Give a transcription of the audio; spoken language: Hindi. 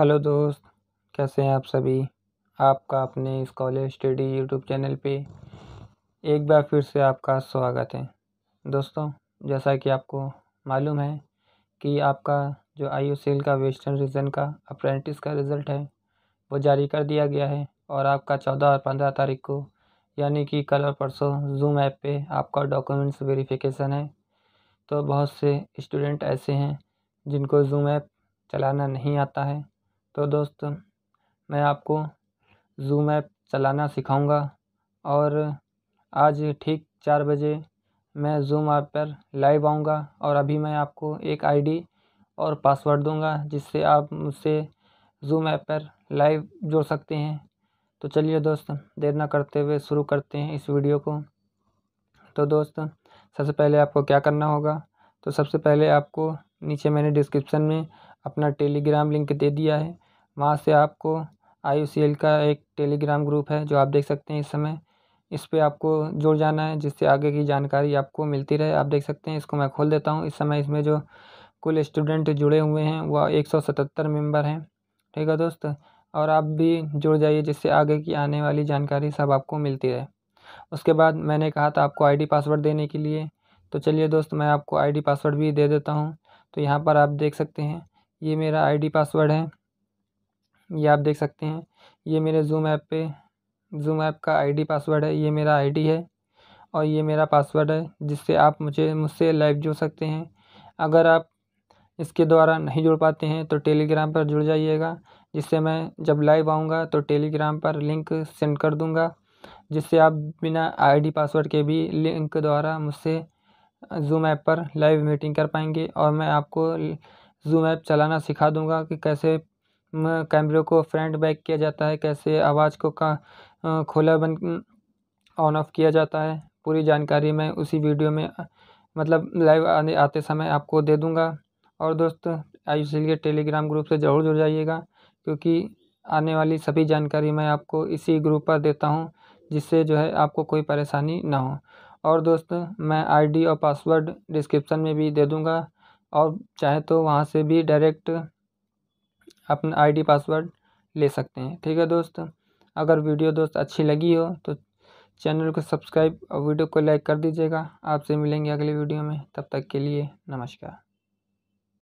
हेलो दोस्त कैसे हैं आप सभी आपका अपने स्कॉलर स्टडी यूट्यूब चैनल पे एक बार फिर से आपका स्वागत है दोस्तों जैसा कि आपको मालूम है कि आपका जो आई सेल का वेस्टर्न रीजन का अप्रेंटिस का रिज़ल्ट है वो जारी कर दिया गया है और आपका चौदह और पंद्रह तारीख को यानी कि कल और परसों जूम ऐप पे आपका डॉक्यूमेंट्स वेरिफिकेशन है तो बहुत से स्टूडेंट ऐसे हैं जिनको जूम ऐप चलाना नहीं आता है तो दोस्तों मैं आपको ज़ूम ऐप चलाना सिखाऊंगा और आज ठीक चार बजे मैं ज़ूम ऐप पर लाइव आऊँगा और अभी मैं आपको एक आईडी और पासवर्ड दूंगा जिससे आप मुझसे ज़ूम ऐप पर लाइव जुड़ सकते हैं तो चलिए दोस्त देर ना करते हुए शुरू करते हैं इस वीडियो को तो दोस्त सबसे पहले आपको क्या करना होगा तो सबसे पहले आपको नीचे मैंने डिस्क्रिप्शन में अपना टेलीग्राम लिंक दे दिया है वहाँ से आपको आई का एक टेलीग्राम ग्रुप है जो आप देख सकते हैं इस समय इस पर आपको जुड़ जाना है जिससे आगे की जानकारी आपको मिलती रहे आप देख सकते हैं इसको मैं खोल देता हूँ इस समय इसमें जो कुल स्टूडेंट जुड़े हुए हैं वह एक सौ सतहत्तर मेम्बर हैं ठीक है दोस्त और आप भी जुड़ जाइए जिससे आगे की आने वाली जानकारी सब आपको मिलती रहे उसके बाद मैंने कहा था आपको आईडी पासवर्ड देने के लिए तो चलिए दोस्त मैं आपको आईडी पासवर्ड भी दे देता हूँ तो यहाँ पर आप देख सकते हैं ये मेरा आईडी पासवर्ड है ये आप देख सकते हैं ये मेरे जूम ऐप पे जूम ऐप का आईडी पासवर्ड है ये मेरा आईडी है और ये मेरा पासवर्ड है जिससे आप मुझे मुझसे लाइव जुड़ सकते हैं अगर आप इसके द्वारा नहीं जुड़ पाते हैं तो टेलीग्राम पर जुड़ जाइएगा जिससे मैं जब लाइव आऊँगा तो टेलीग्राम पर लिंक सेंड कर दूँगा जिससे आप बिना आईडी पासवर्ड के भी लिंक द्वारा मुझसे जूम ऐप पर लाइव मीटिंग कर पाएंगे और मैं आपको जूम ऐप चलाना सिखा दूँगा कि कैसे कैमरे को फ्रंट बैक किया जाता है कैसे आवाज़ को का खोला बंद ऑन ऑफ किया जाता है पूरी जानकारी मैं उसी वीडियो में मतलब लाइव आने आते समय आपको दे दूँगा और दोस्त के टेलीग्राम ग्रुप से ज़रूर जुड़ जाइएगा क्योंकि आने वाली सभी जानकारी मैं आपको इसी ग्रुप पर देता हूँ जिससे जो है आपको कोई परेशानी ना हो और दोस्त मैं आईडी और पासवर्ड डिस्क्रिप्शन में भी दे दूँगा और चाहे तो वहाँ से भी डायरेक्ट अपना आईडी पासवर्ड ले सकते हैं ठीक है दोस्त अगर वीडियो दोस्त अच्छी लगी हो तो चैनल को सब्सक्राइब और वीडियो को लाइक कर दीजिएगा आपसे मिलेंगे अगले वीडियो में तब तक के लिए नमस्कार